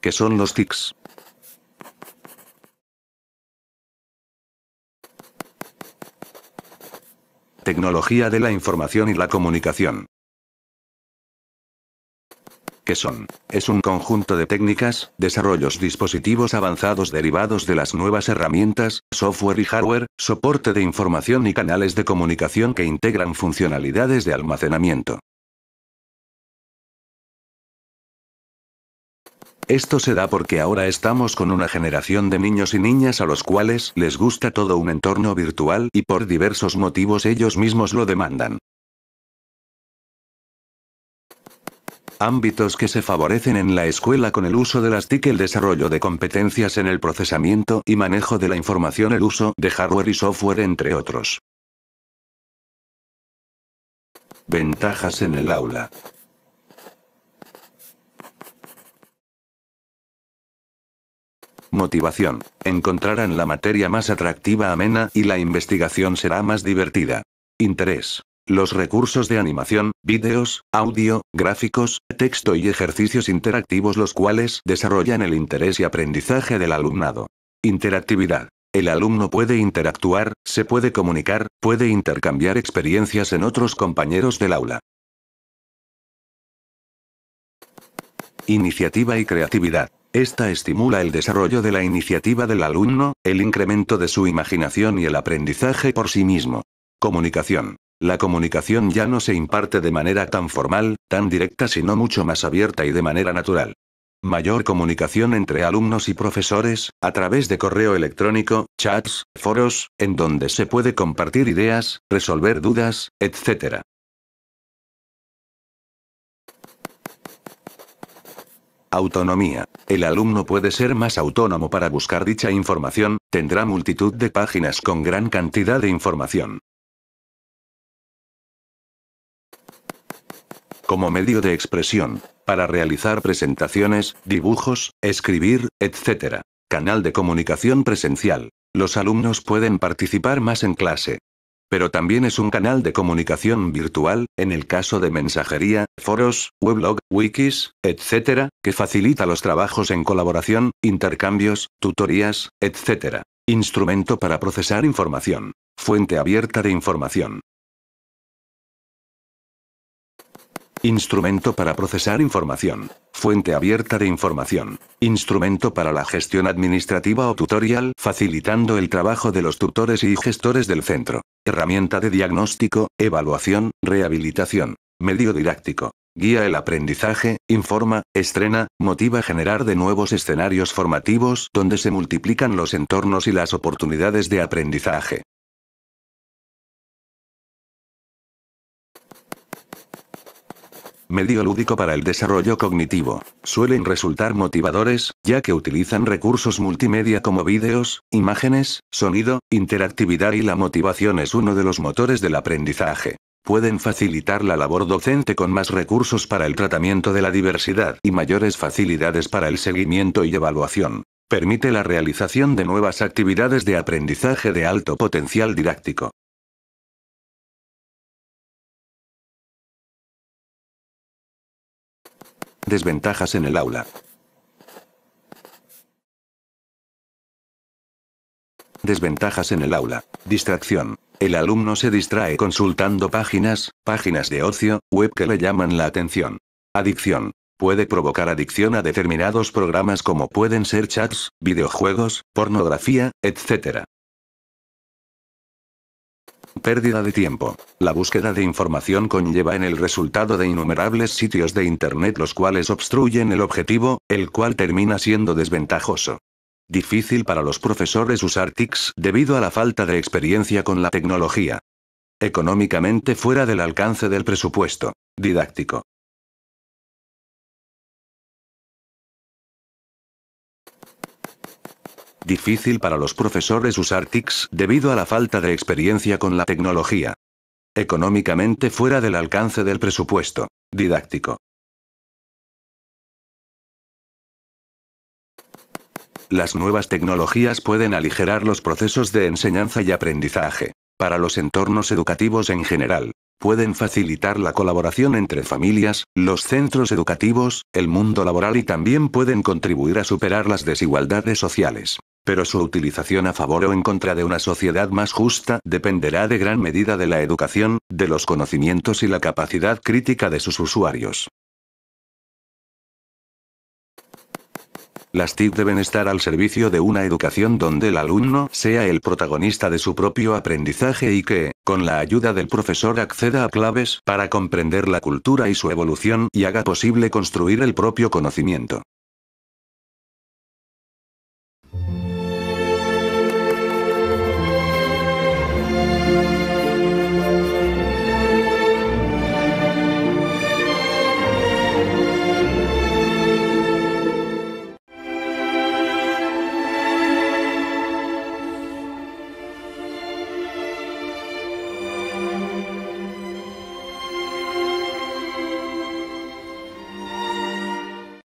que son los tics. Tecnología de la información y la comunicación. ¿Qué son? Es un conjunto de técnicas, desarrollos dispositivos avanzados derivados de las nuevas herramientas, software y hardware, soporte de información y canales de comunicación que integran funcionalidades de almacenamiento, Esto se da porque ahora estamos con una generación de niños y niñas a los cuales les gusta todo un entorno virtual y por diversos motivos ellos mismos lo demandan. Ámbitos que se favorecen en la escuela con el uso de las TIC, el desarrollo de competencias en el procesamiento y manejo de la información, el uso de hardware y software, entre otros. Ventajas en el aula. motivación, encontrarán la materia más atractiva amena y la investigación será más divertida. Interés. Los recursos de animación, vídeos, audio, gráficos, texto y ejercicios interactivos los cuales desarrollan el interés y aprendizaje del alumnado. Interactividad. El alumno puede interactuar, se puede comunicar, puede intercambiar experiencias en otros compañeros del aula. Iniciativa y creatividad. Esta estimula el desarrollo de la iniciativa del alumno, el incremento de su imaginación y el aprendizaje por sí mismo. Comunicación. La comunicación ya no se imparte de manera tan formal, tan directa, sino mucho más abierta y de manera natural. Mayor comunicación entre alumnos y profesores, a través de correo electrónico, chats, foros, en donde se puede compartir ideas, resolver dudas, etc. Autonomía. El alumno puede ser más autónomo para buscar dicha información, tendrá multitud de páginas con gran cantidad de información. Como medio de expresión, para realizar presentaciones, dibujos, escribir, etc. Canal de comunicación presencial. Los alumnos pueden participar más en clase, pero también es un canal de comunicación virtual, en el caso de mensajería, foros, weblog, wikis, etc., que facilita los trabajos en colaboración, intercambios, tutorías, etc. Instrumento para procesar información. Fuente abierta de información. Instrumento para procesar información. Fuente abierta de información. Instrumento para la gestión administrativa o tutorial, facilitando el trabajo de los tutores y gestores del centro. Herramienta de diagnóstico, evaluación, rehabilitación. Medio didáctico. Guía el aprendizaje, informa, estrena, motiva a generar de nuevos escenarios formativos donde se multiplican los entornos y las oportunidades de aprendizaje. medio lúdico para el desarrollo cognitivo. Suelen resultar motivadores, ya que utilizan recursos multimedia como vídeos, imágenes, sonido, interactividad y la motivación es uno de los motores del aprendizaje pueden facilitar la labor docente con más recursos para el tratamiento de la diversidad y mayores facilidades para el seguimiento y evaluación. Permite la realización de nuevas actividades de aprendizaje de alto potencial didáctico. Desventajas en el aula. Desventajas en el aula. Distracción. El alumno se distrae consultando páginas, páginas de ocio, web que le llaman la atención. Adicción. Puede provocar adicción a determinados programas como pueden ser chats, videojuegos, pornografía, etc. Pérdida de tiempo. La búsqueda de información conlleva en el resultado de innumerables sitios de Internet los cuales obstruyen el objetivo, el cual termina siendo desventajoso. Difícil para los profesores usar TICs debido a la falta de experiencia con la tecnología. Económicamente fuera del alcance del presupuesto. Didáctico. difícil para los profesores usar TICs debido a la falta de experiencia con la tecnología. Económicamente fuera del alcance del presupuesto. Didáctico. Las nuevas tecnologías pueden aligerar los procesos de enseñanza y aprendizaje, para los entornos educativos en general, Pueden facilitar la colaboración entre familias, los centros educativos, el mundo laboral y también pueden contribuir a superar las desigualdades sociales. Pero su utilización a favor o en contra de una sociedad más justa dependerá de gran medida de la educación, de los conocimientos y la capacidad crítica de sus usuarios. Las TIC deben estar al servicio de una educación donde el alumno sea el protagonista de su propio aprendizaje y que, con la ayuda del profesor, acceda a claves para comprender la cultura y su evolución y haga posible construir el propio conocimiento.